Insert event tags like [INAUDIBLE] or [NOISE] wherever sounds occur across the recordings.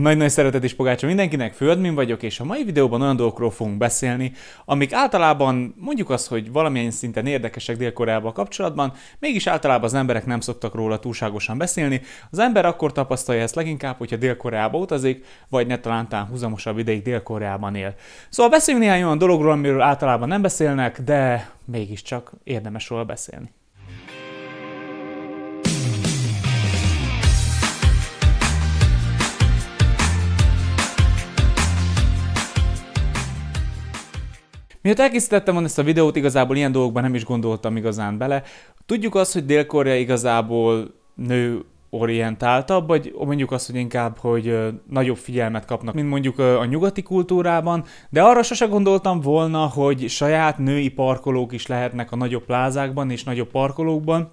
Nagy-nagy szeretet és pogácsa mindenkinek, Földmin vagyok, és a mai videóban olyan dolgokról fogunk beszélni, amik általában mondjuk az, hogy valamilyen szinten érdekesek dél kapcsolatban, mégis általában az emberek nem szoktak róla túlságosan beszélni. Az ember akkor tapasztalja ezt leginkább, hogyha dél utazik, vagy ne talántán húzamosabb ideig dél él. Szóval beszéljünk néhány olyan dologról, amiről általában nem beszélnek, de mégiscsak érdemes róla beszélni. Miért elkészítettem van ezt a videót, igazából ilyen dolgokban nem is gondoltam igazán bele. Tudjuk azt, hogy Dél-Korea igazából nő orientáltabb, vagy mondjuk azt, hogy inkább, hogy nagyobb figyelmet kapnak, mint mondjuk a nyugati kultúrában, de arra sose gondoltam volna, hogy saját női parkolók is lehetnek a nagyobb plázákban és nagyobb parkolókban,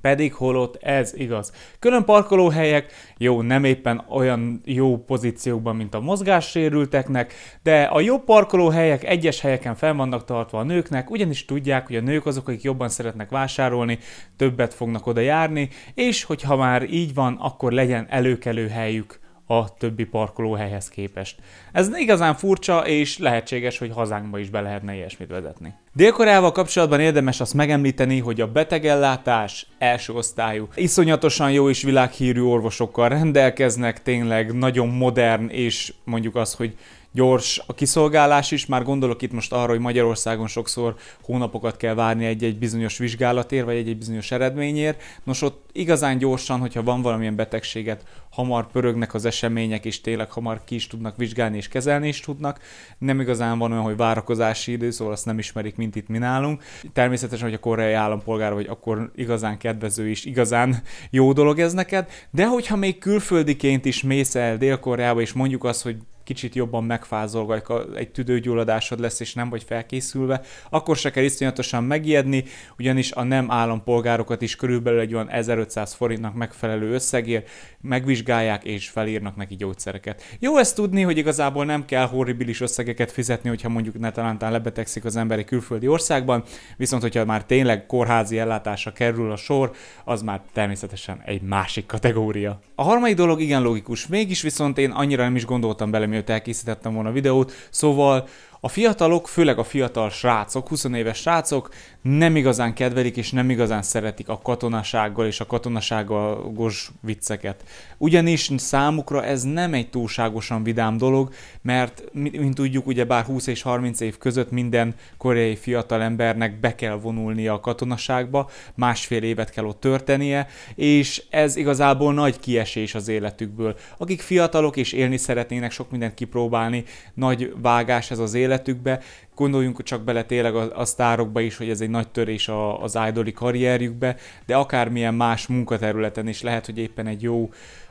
pedig holott ez igaz. Külön parkolóhelyek, jó, nem éppen olyan jó pozíciókban, mint a mozgássérülteknek, de a jobb parkolóhelyek egyes helyeken fel vannak tartva a nőknek, ugyanis tudják, hogy a nők azok, akik jobban szeretnek vásárolni, többet fognak oda járni, és hogyha már így van, akkor legyen előkelő helyük a többi parkolóhelyhez képest. Ez igazán furcsa, és lehetséges, hogy hazánkba is be lehetne ilyesmit vezetni. dél kapcsolatban érdemes azt megemlíteni, hogy a betegellátás első osztályú. Iszonyatosan jó és világhírű orvosokkal rendelkeznek, tényleg nagyon modern, és mondjuk az, hogy gyors a kiszolgálás is, már gondolok itt most arra, hogy Magyarországon sokszor hónapokat kell várni egy-egy bizonyos vizsgálatért, vagy egy-egy bizonyos eredményért. Nos, ott igazán gyorsan, hogyha van valamilyen betegséget, hamar pörögnek az események, és tényleg hamar ki is tudnak vizsgálni, és kezelni is tudnak. Nem igazán van olyan, hogy várakozási idő, szóval azt nem ismerik, mint itt mi nálunk. Természetesen, hogy a koreai állampolgár vagy, akkor igazán kedvező és igazán jó dolog ez neked. De hogyha még külföldiként is mész el Dél-Koreába, és mondjuk azt, hogy kicsit jobban megfázol, vagy egy tüdőgyulladásod lesz, és nem vagy felkészülve, akkor se kell iszonyatosan megijedni, ugyanis a nem állampolgárokat is körülbelül egy olyan 1500 forintnak megfelelő összegért megvizsgálják és felírnak neki gyógyszereket. Jó ezt tudni, hogy igazából nem kell horribilis összegeket fizetni, hogyha mondjuk talán lebetegszik az emberi külföldi országban, viszont hogyha már tényleg kórházi ellátásra kerül a sor, az már természetesen egy másik kategória. A harmadik dolog igen logikus, mégis viszont én annyira nem is gondoltam bele, mielőtt elkészítettem volna a videót, szóval a fiatalok, főleg a fiatal srácok, 20 éves srácok nem igazán kedvelik és nem igazán szeretik a katonasággal és a katonasággal gos vicceket. Ugyanis számukra ez nem egy túlságosan vidám dolog, mert mint tudjuk, ugye bár 20 és 30 év között minden koreai fiatal embernek be kell vonulnia a katonaságba, másfél évet kell ott törtenie, és ez igazából nagy kiesés az életükből. Akik fiatalok és élni szeretnének sok mindent kipróbálni, nagy vágás ez az élet, életükbe, gondoljunk csak bele tényleg a, a sztárokba is, hogy ez egy nagy törés a, az idoli karrierjükbe, de akármilyen más munkaterületen is lehet, hogy éppen egy jó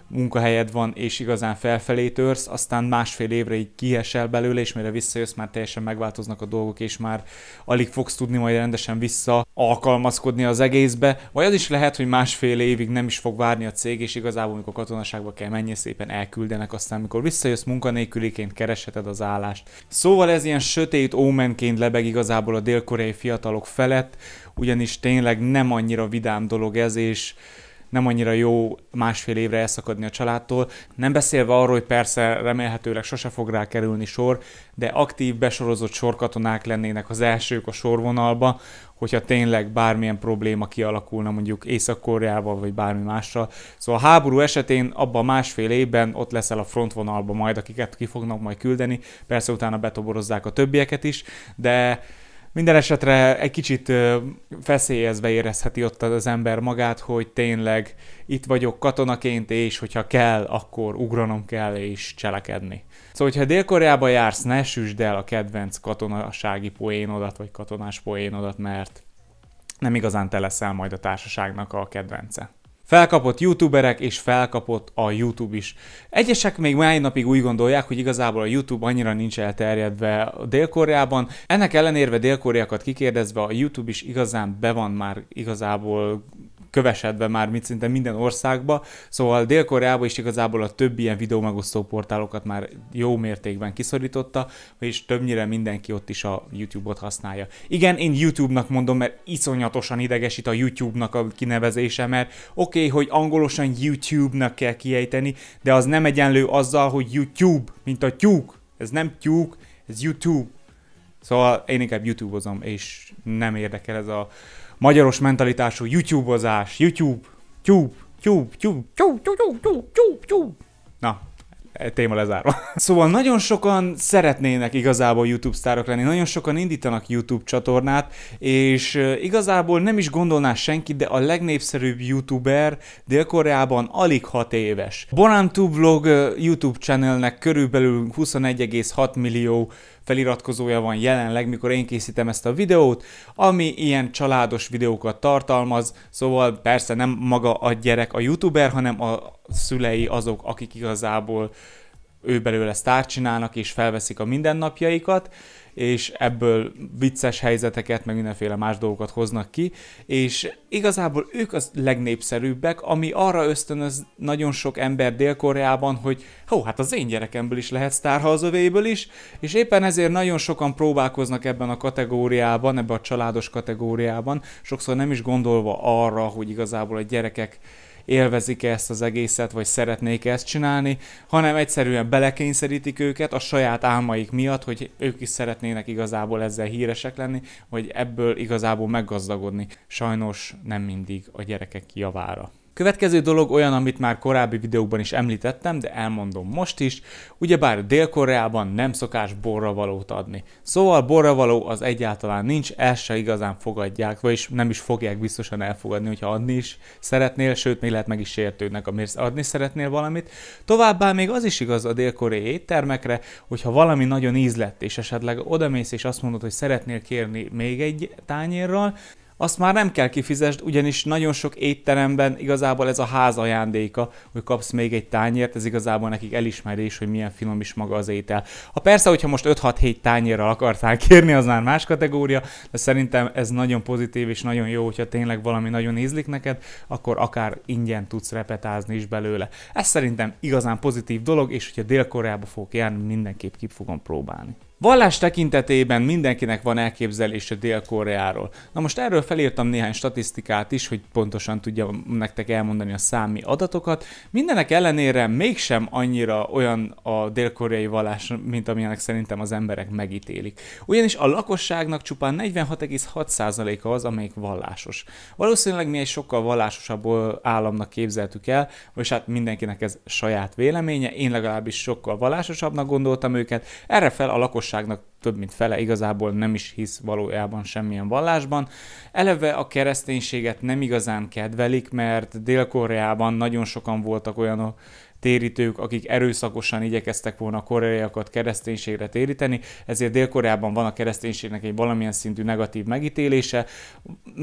munkahelyed van, és igazán felfelé törsz, aztán másfél évre így kiesel belőle, és mire visszajössz, már teljesen megváltoznak a dolgok, és már alig fogsz tudni majd rendesen vissza alkalmazkodni az egészbe, vagy az is lehet, hogy másfél évig nem is fog várni a cég, és igazából, amikor katonaságba kell menni, szépen elküldenek, aztán amikor visszajössz munkanélküliként, keresheted az állást. Szóval ez ilyen sötét ómenként lebeg igazából a dél-koreai fiatalok felett, ugyanis tényleg nem annyira vidám dolog ez, és nem annyira jó másfél évre elszakadni a családtól. Nem beszélve arról, hogy persze remélhetőleg sose fog rá kerülni sor, de aktív, besorozott sorkatonák lennének az elsők a sorvonalba, hogyha tényleg bármilyen probléma kialakulna mondjuk észak vagy bármi mással. Szóval a háború esetén abban másfél évben ott leszel a frontvonalba majd, akiket ki fognak majd küldeni, persze utána betoborozzák a többieket is, de minden esetre egy kicsit feszélyezve érezheti ott az ember magát, hogy tényleg itt vagyok katonaként, és hogyha kell, akkor ugranom kell és cselekedni. Szóval, hogyha dél jársz, ne süsd el a kedvenc katonasági poénodat, vagy katonás poénodat, mert nem igazán te leszel majd a társaságnak a kedvence. Felkapott youtuberek, és felkapott a YouTube is. Egyesek még mai napig úgy gondolják, hogy igazából a YouTube annyira nincs elterjedve Dél-Koreában. Ennek ellenérve dél kikérdezve a YouTube is igazán be van már igazából kövesedve már mint szinte minden országba, szóval Dél-Koreában is igazából a több ilyen videómegosztó portálokat már jó mértékben kiszorította, és többnyire mindenki ott is a YouTube-ot használja. Igen, én YouTube-nak mondom, mert iszonyatosan idegesít a YouTube-nak a kinevezése, mert oké, okay, hogy angolosan YouTube-nak kell kiejteni, de az nem egyenlő azzal, hogy YouTube, mint a tyúk. Ez nem tyúk, ez YouTube. Szóval én inkább YouTube-ozom, és nem érdekel ez a magyaros mentalitású YouTube-ozás, YouTube, tube, tube, tube, tube, tube, tube, tube, tube, tube. Na, e téma lezárva. [LAUGHS] Szóval nagyon sokan szeretnének igazából YouTube sztárok lenni, nagyon sokan indítanak YouTube csatornát, és igazából nem is gondolná senki, de a legnépszerűbb YouTuber Dél-Koreában alig 6 éves. Borantu Vlog YouTube channelnek körülbelül 21,6 millió feliratkozója van jelenleg, mikor én készítem ezt a videót, ami ilyen családos videókat tartalmaz, szóval persze nem maga a gyerek a youtuber, hanem a szülei azok, akik igazából ő belőle sztárt csinálnak és felveszik a mindennapjaikat, és ebből vicces helyzeteket, meg mindenféle más dolgokat hoznak ki, és igazából ők az legnépszerűbbek, ami arra ösztönöz nagyon sok ember Dél-Koreában, hogy hó, hát az én gyerekemből is lehet sztár, ha az övéből is, és éppen ezért nagyon sokan próbálkoznak ebben a kategóriában, ebben a családos kategóriában, sokszor nem is gondolva arra, hogy igazából a gyerekek élvezik ezt az egészet, vagy szeretnék ezt csinálni, hanem egyszerűen belekényszerítik őket a saját álmaik miatt, hogy ők is szeretnének igazából ezzel híresek lenni, vagy ebből igazából meggazdagodni. Sajnos nem mindig a gyerekek javára. Következő dolog olyan, amit már korábbi videókban is említettem, de elmondom most is, ugyebár Dél-Koreában nem szokás borravalót adni. Szóval borravaló az egyáltalán nincs, el se igazán fogadják, vagyis nem is fogják biztosan elfogadni, hogyha adni is szeretnél, sőt még lehet meg is sértődnek, amiért adni szeretnél valamit. Továbbá még az is igaz a dél-koreai éttermekre, hogyha valami nagyon ízlett, és esetleg odamész és azt mondod, hogy szeretnél kérni még egy tányérral, azt már nem kell kifizesd, ugyanis nagyon sok étteremben igazából ez a ház ajándéka, hogy kapsz még egy tányért, ez igazából nekik elismerés, hogy milyen finom is maga az étel. Ha persze, hogyha most 5-6-7 tányérral akartál kérni, az már más kategória, de szerintem ez nagyon pozitív és nagyon jó, hogyha tényleg valami nagyon ízlik neked, akkor akár ingyen tudsz repetázni is belőle. Ez szerintem igazán pozitív dolog, és hogyha Dél-Koreába fogok járni, mindenképp ki fogom próbálni. Vallás tekintetében mindenkinek van elképzelése Dél-Koreáról. Na most erről felírtam néhány statisztikát is, hogy pontosan tudjam nektek elmondani a számi adatokat. Mindenek ellenére mégsem annyira olyan a dél-koreai vallás, mint amilyenek szerintem az emberek megítélik. Ugyanis a lakosságnak csupán 46,6%-a az, amelyik vallásos. Valószínűleg mi egy sokkal vallásosabb államnak képzeltük el, és hát mindenkinek ez saját véleménye, én legalábbis sokkal vallásosabbnak gondoltam őket, erre fel a lakosság lakosságnak több mint fele igazából nem is hisz valójában semmilyen vallásban. Eleve a kereszténységet nem igazán kedvelik, mert Dél-Koreában nagyon sokan voltak olyan térítők, akik erőszakosan igyekeztek volna a koreaiakat kereszténységre téríteni, ezért Dél-Koreában van a kereszténységnek egy valamilyen szintű negatív megítélése.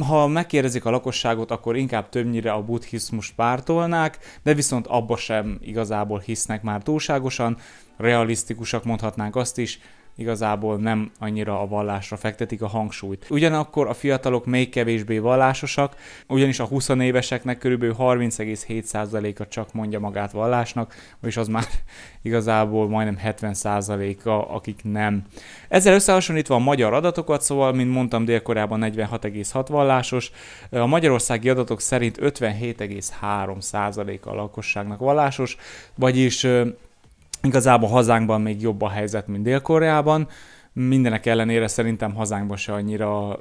Ha megkérdezik a lakosságot, akkor inkább többnyire a buddhizmus pártolnák, de viszont abba sem igazából hisznek már túlságosan, realisztikusak mondhatnánk azt is, igazából nem annyira a vallásra fektetik a hangsúlyt. Ugyanakkor a fiatalok még kevésbé vallásosak, ugyanis a 20 éveseknek körülbelül 30,7%-a csak mondja magát vallásnak, vagyis az már [LAUGHS] igazából majdnem 70%-a, akik nem. Ezzel összehasonlítva a magyar adatokat, szóval, mint mondtam, délkorában 46,6 vallásos, a magyarországi adatok szerint 57,3%-a a lakosságnak vallásos, vagyis Igazából hazánkban még jobb a helyzet, mint Dél-Koreában, mindenek ellenére szerintem hazánkban se annyira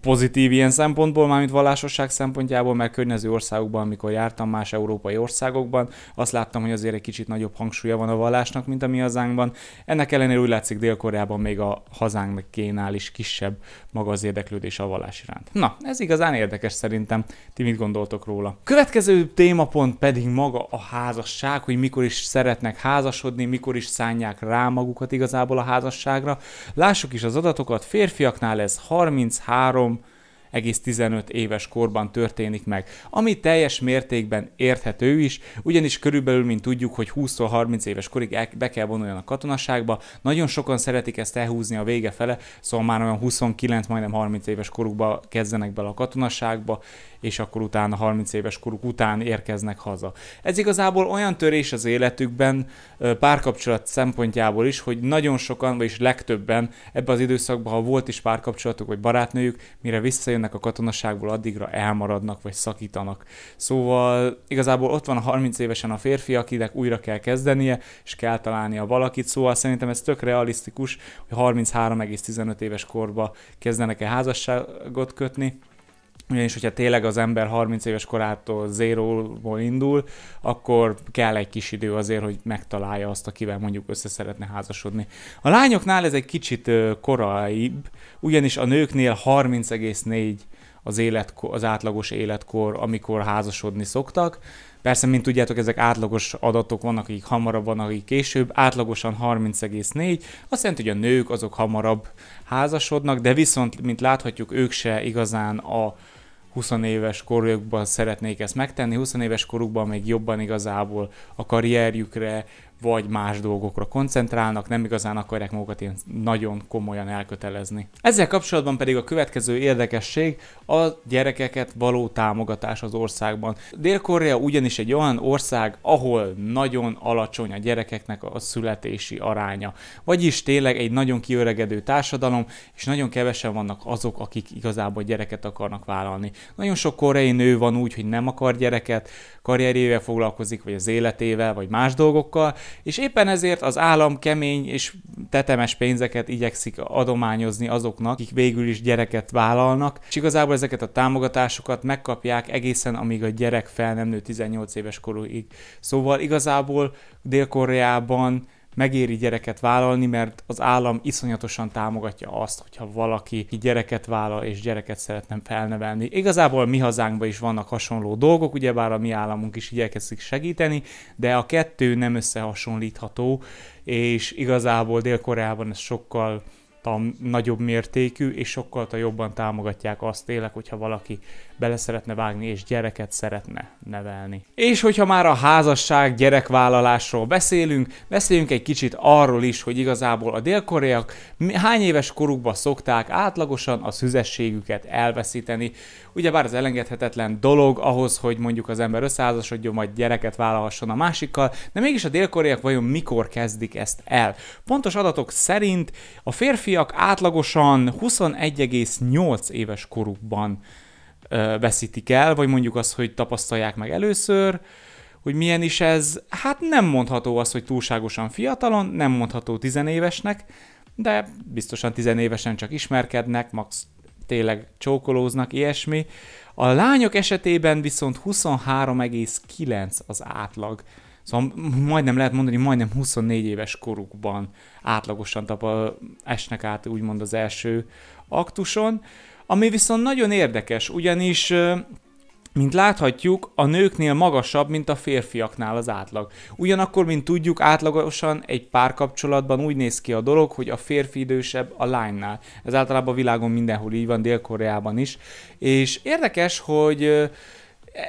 pozitív ilyen szempontból, mármint vallásosság szempontjából, mert környező országokban, amikor jártam más európai országokban, azt láttam, hogy azért egy kicsit nagyobb hangsúlya van a vallásnak, mint a mi hazánkban. Ennek ellenére úgy látszik Dél-Koreában még a hazánk Kénál is kisebb maga az érdeklődés a vallás iránt. Na, ez igazán érdekes szerintem. Ti mit gondoltok róla? Következő témapont pedig maga a házasság, hogy mikor is szeretnek házasodni, mikor is szánják rá magukat igazából a házasságra. Lássuk is az adatokat, férfiaknál ez 30 három egész 15 éves korban történik meg, ami teljes mértékben érthető is, ugyanis körülbelül, mint tudjuk, hogy 20-30 éves korig be kell vonuljon a katonaságba, nagyon sokan szeretik ezt elhúzni a vége fele, szóval már olyan 29, majdnem 30 éves korukba kezdenek bele a katonaságba, és akkor utána 30 éves koruk után érkeznek haza. Ez igazából olyan törés az életükben, párkapcsolat szempontjából is, hogy nagyon sokan, vagyis legtöbben ebbe az időszakban, ha volt is párkapcsolatuk vagy barátnőjük, mire visszajön kijönnek a katonaságból, addigra elmaradnak vagy szakítanak. Szóval igazából ott van a 30 évesen a férfi, akinek újra kell kezdenie, és kell találnia valakit, szóval szerintem ez tök realisztikus, hogy 33,15 éves korba kezdenek e házasságot kötni, ugyanis, hogyha tényleg az ember 30 éves korától zéróból indul, akkor kell egy kis idő azért, hogy megtalálja azt, akivel mondjuk össze szeretne házasodni. A lányoknál ez egy kicsit koraibb, ugyanis a nőknél 30,4 az, élet, az átlagos életkor, amikor házasodni szoktak. Persze, mint tudjátok, ezek átlagos adatok, vannak, akik hamarabb, vannak, akik később, átlagosan 30,4, azt jelenti, hogy a nők azok hamarabb házasodnak, de viszont, mint láthatjuk, ők se igazán a 20 éves korukban szeretnék ezt megtenni, 20 éves korukban még jobban igazából a karrierjükre, vagy más dolgokra koncentrálnak, nem igazán akarják magukat ilyen nagyon komolyan elkötelezni. Ezzel kapcsolatban pedig a következő érdekesség a gyerekeket való támogatás az országban. Dél-Korea ugyanis egy olyan ország, ahol nagyon alacsony a gyerekeknek a születési aránya. Vagyis tényleg egy nagyon kiöregedő társadalom, és nagyon kevesen vannak azok, akik igazából gyereket akarnak vállalni. Nagyon sok koreai nő van úgy, hogy nem akar gyereket, karrierjével foglalkozik, vagy az életével, vagy más dolgokkal, és éppen ezért az állam kemény és tetemes pénzeket igyekszik adományozni azoknak, akik végül is gyereket vállalnak, és igazából ezeket a támogatásokat megkapják egészen amíg a gyerek fel nem nő 18 éves korúig. Szóval igazából Dél-Koreában megéri gyereket vállalni, mert az állam iszonyatosan támogatja azt, hogyha valaki gyereket vállal és gyereket szeretne felnevelni. Igazából mi hazánkban is vannak hasonló dolgok, ugyebár a mi államunk is igyekezik segíteni, de a kettő nem összehasonlítható, és igazából Dél-Koreában ez sokkal nagyobb mértékű, és sokkal jobban támogatják azt tényleg, hogyha valaki bele szeretne vágni, és gyereket szeretne nevelni. És hogyha már a házasság gyerekvállalásról beszélünk, beszéljünk egy kicsit arról is, hogy igazából a délkoreak hány éves korukban szokták átlagosan a szüzességüket elveszíteni. Ugyebár ez elengedhetetlen dolog ahhoz, hogy mondjuk az ember összeházasodjon, majd gyereket vállalhasson a másikkal, de mégis a délkoreak vajon mikor kezdik ezt el? Pontos adatok szerint a férfi férfiak átlagosan 21,8 éves korukban veszítik el, vagy mondjuk azt, hogy tapasztalják meg először, hogy milyen is ez, hát nem mondható az, hogy túlságosan fiatalon, nem mondható tizenévesnek, de biztosan tizenévesen csak ismerkednek, max tényleg csókolóznak, ilyesmi. A lányok esetében viszont 23,9 az átlag. Szóval majdnem lehet mondani, majdnem 24 éves korukban átlagosan tapa, esnek át úgymond az első aktuson, ami viszont nagyon érdekes, ugyanis mint láthatjuk, a nőknél magasabb, mint a férfiaknál az átlag. Ugyanakkor, mint tudjuk, átlagosan egy párkapcsolatban úgy néz ki a dolog, hogy a férfi idősebb a lánynál. Ez általában a világon mindenhol így van, Dél-Koreában is. És érdekes, hogy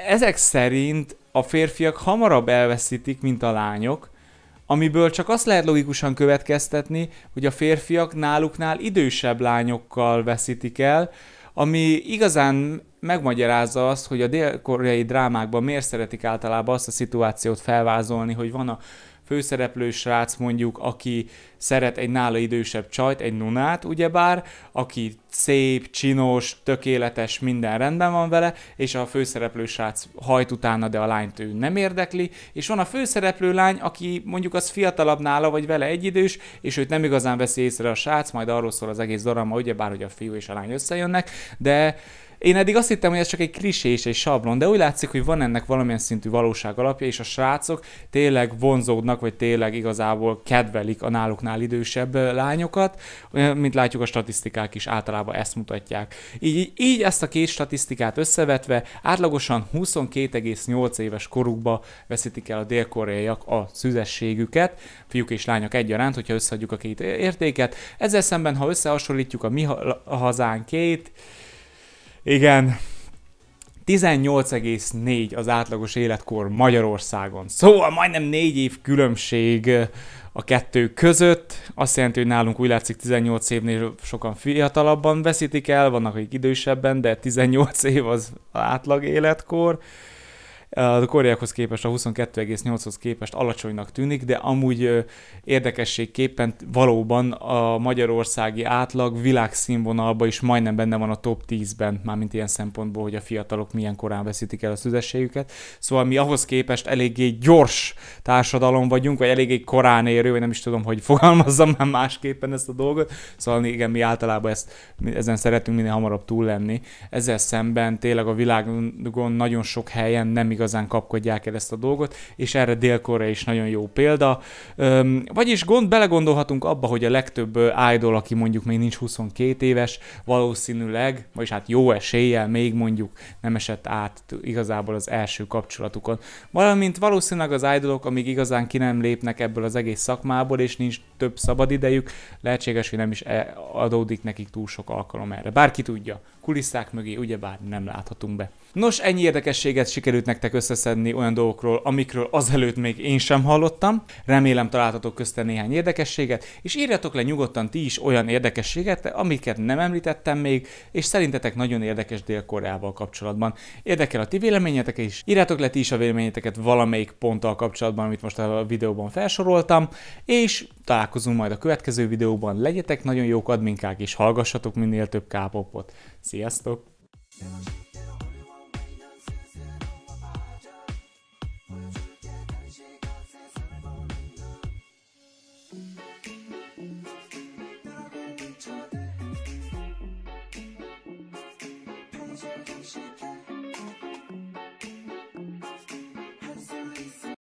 ezek szerint a férfiak hamarabb elveszítik, mint a lányok, amiből csak azt lehet logikusan következtetni, hogy a férfiak náluknál idősebb lányokkal veszítik el, ami igazán megmagyarázza azt, hogy a dél-koreai drámákban miért szeretik általában azt a szituációt felvázolni, hogy van a főszereplő srác mondjuk, aki szeret egy nála idősebb csajt, egy nunát, ugyebár, aki szép, csinos, tökéletes, minden rendben van vele, és a főszereplő srác hajt utána, de a lányt ő nem érdekli, és van a főszereplő lány, aki mondjuk az fiatalabb nála, vagy vele egyidős, és őt nem igazán veszi észre a srác, majd arról szól az egész darama, ugyebár, hogy a fiú és a lány összejönnek, de én eddig azt hittem, hogy ez csak egy klisé és egy sablon, de úgy látszik, hogy van ennek valamilyen szintű valóság alapja, és a srácok tényleg vonzódnak, vagy tényleg igazából kedvelik a náluknál idősebb lányokat, mint látjuk a statisztikák is általában ezt mutatják. Így, így ezt a két statisztikát összevetve átlagosan 22,8 éves korukba veszítik el a dél-koreaiak a szüzességüket, fiúk és lányok egyaránt, hogyha összeadjuk a két értéket. Ezzel szemben, ha összehasonlítjuk a mi hazánk két, igen, 18,4 az átlagos életkor Magyarországon. Szóval majdnem 4 év különbség a kettő között. Azt jelenti, hogy nálunk úgy látszik 18 évnél sokan fiatalabban veszítik el, vannak akik idősebben, de 18 év az átlag életkor a koreákhoz képest, a 22,8-hoz képest alacsonynak tűnik, de amúgy érdekességképpen valóban a magyarországi átlag világszínvonalban is majdnem benne van a top 10-ben, mármint ilyen szempontból, hogy a fiatalok milyen korán veszítik el a szüzességüket. Szóval mi ahhoz képest eléggé gyors társadalom vagyunk, vagy eléggé korán érő, vagy nem is tudom, hogy fogalmazzam már másképpen ezt a dolgot. Szóval igen, mi általában ezt, ezen szeretünk minél hamarabb túl lenni. Ezzel szemben tényleg a világon nagyon sok helyen nem igaz igazán kapkodják el ezt a dolgot, és erre dél is nagyon jó példa. vagyis gond, belegondolhatunk abba, hogy a legtöbb idol, aki mondjuk még nincs 22 éves, valószínűleg, vagyis hát jó eséllyel még mondjuk nem esett át igazából az első kapcsolatukon. Valamint valószínűleg az idolok, amíg igazán ki nem lépnek ebből az egész szakmából, és nincs több szabad idejük, lehetséges, hogy nem is e, adódik nekik túl sok alkalom erre. Bárki tudja, kulisszák mögé ugyebár nem láthatunk be. Nos, ennyi érdekességet sikerült nektek összeszedni olyan dolgokról, amikről azelőtt még én sem hallottam. Remélem találtatok közte néhány érdekességet, és írjatok le nyugodtan ti is olyan érdekességet, amiket nem említettem még, és szerintetek nagyon érdekes Dél-Koreával kapcsolatban. Érdekel a ti véleményetek is, írjátok le ti is a véleményeteket valamelyik ponttal kapcsolatban, amit most a videóban felsoroltam, és találkozunk majd a következő videóban. Legyetek nagyon jók adminkák, és hallgassatok minél több k Sziasztok!